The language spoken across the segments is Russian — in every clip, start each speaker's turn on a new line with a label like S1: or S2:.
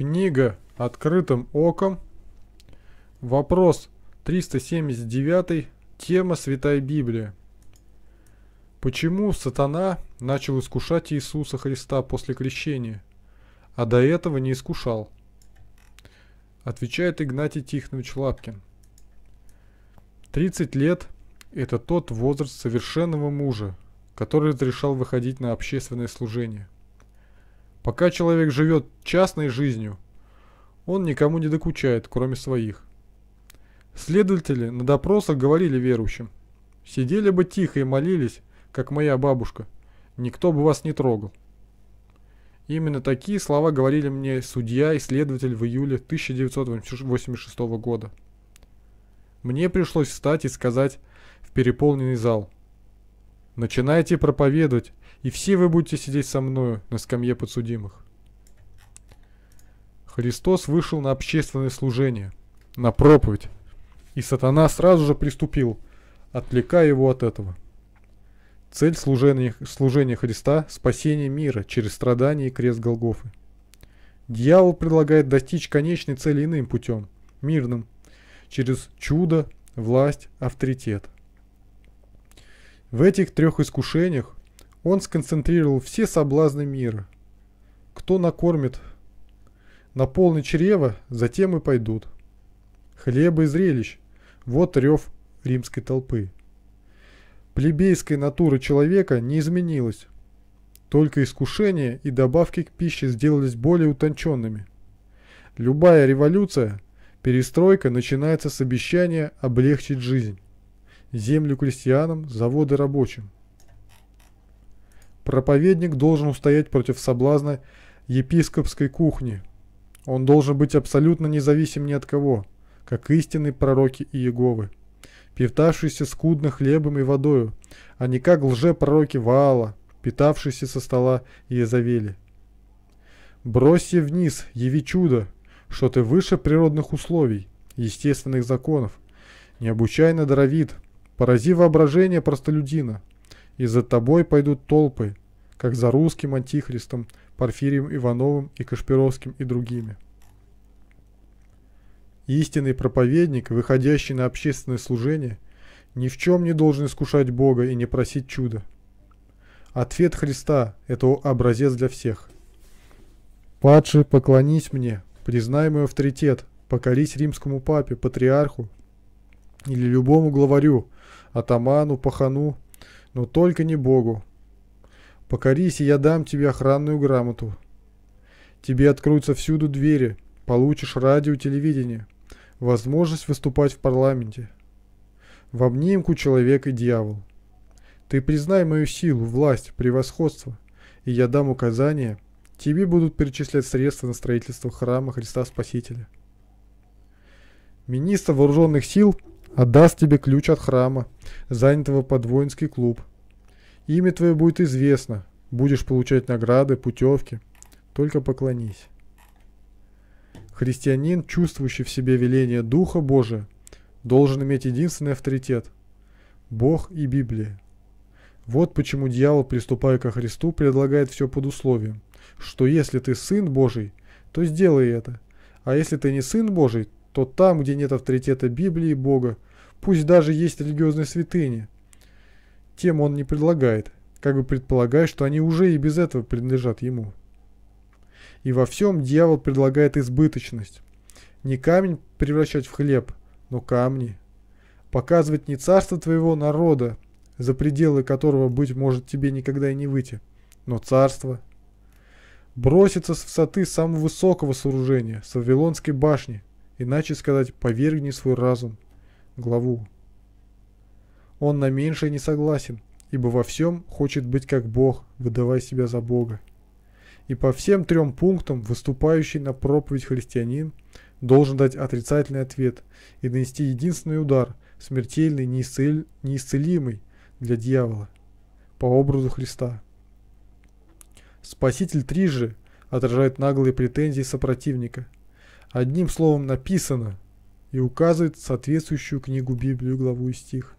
S1: Книга «Открытым оком». Вопрос 379. Тема «Святая Библия». Почему сатана начал искушать Иисуса Христа после крещения, а до этого не искушал? Отвечает Игнатий Тихонович Лапкин. 30 лет – это тот возраст совершенного мужа, который разрешал выходить на общественное служение – Пока человек живет частной жизнью, он никому не докучает, кроме своих. Следователи на допросах говорили верующим. Сидели бы тихо и молились, как моя бабушка. Никто бы вас не трогал. Именно такие слова говорили мне судья и следователь в июле 1986 года. Мне пришлось встать и сказать в переполненный зал. «Начинайте проповедовать, и все вы будете сидеть со мною на скамье подсудимых. Христос вышел на общественное служение, на проповедь, и сатана сразу же приступил, отвлекая его от этого. Цель служения, служения Христа – спасение мира через страдания и крест Голгофы. Дьявол предлагает достичь конечной цели иным путем, мирным, через чудо, власть, авторитет. В этих трех искушениях он сконцентрировал все соблазны мира. Кто накормит? На полный чрево затем и пойдут. Хлеба и зрелищ. Вот рев римской толпы. Плебейская натура человека не изменилась. Только искушения и добавки к пище сделались более утонченными. Любая революция, перестройка начинается с обещания облегчить жизнь. Землю крестьянам, заводы рабочим. Проповедник должен устоять против соблазна епископской кухни. Он должен быть абсолютно независим ни от кого, как истинные пророки и Иеговы, питавшиеся скудно хлебом и водою, а не как лже-пророки Ваала, питавшиеся со стола Иезавели. «Бросьте вниз, яви чудо, что ты выше природных условий, естественных законов, необычайно даровит, порази воображение простолюдина, и за тобой пойдут толпы, как за русским антихристом, Порфирием Ивановым и Кашпировским и другими. Истинный проповедник, выходящий на общественное служение, ни в чем не должен искушать Бога и не просить чуда. Ответ Христа – это образец для всех. «Падший, поклонись мне, признай мой авторитет, покорись римскому папе, патриарху или любому главарю, атаману, пахану, но только не Богу, Покорись, и я дам тебе охранную грамоту. Тебе откроются всюду двери, получишь радио и телевидение, возможность выступать в парламенте. В обнимку человек и дьявол. Ты признай мою силу, власть, превосходство, и я дам указания, тебе будут перечислять средства на строительство храма Христа Спасителя. Министр вооруженных сил отдаст тебе ключ от храма, занятого под воинский клуб – Имя твое будет известно. Будешь получать награды, путевки. Только поклонись. Христианин, чувствующий в себе веление Духа Божия, должен иметь единственный авторитет – Бог и Библия. Вот почему дьявол, приступая ко Христу, предлагает все под условием, что если ты Сын Божий, то сделай это, а если ты не Сын Божий, то там, где нет авторитета Библии и Бога, пусть даже есть религиозные святыни – тем он не предлагает, как бы предполагая, что они уже и без этого принадлежат ему. И во всем дьявол предлагает избыточность. Не камень превращать в хлеб, но камни. Показывать не царство твоего народа, за пределы которого, быть может, тебе никогда и не выйти, но царство. Броситься с высоты самого высокого сооружения, с Вавилонской башни, иначе сказать, повергни свой разум. Главу он на меньшее не согласен, ибо во всем хочет быть как Бог, выдавая себя за Бога. И по всем трем пунктам выступающий на проповедь христианин должен дать отрицательный ответ и нанести единственный удар, смертельный, неисцель... неисцелимый для дьявола, по образу Христа. Спаситель трижды отражает наглые претензии сопротивника. Одним словом написано и указывает соответствующую книгу Библию, главу и стих.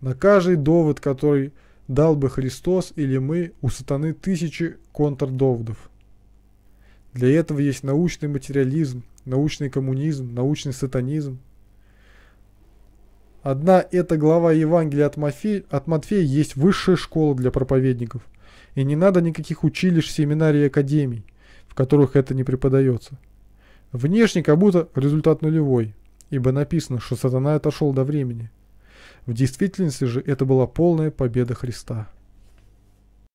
S1: На каждый довод, который дал бы Христос или мы, у сатаны тысячи контрдоводов. Для этого есть научный материализм, научный коммунизм, научный сатанизм. Одна эта глава Евангелия от Матфея, от Матфея есть высшая школа для проповедников. И не надо никаких училищ, семинарий и академий, в которых это не преподается. Внешне как будто результат нулевой, ибо написано, что сатана отошел до времени – в действительности же это была полная победа Христа.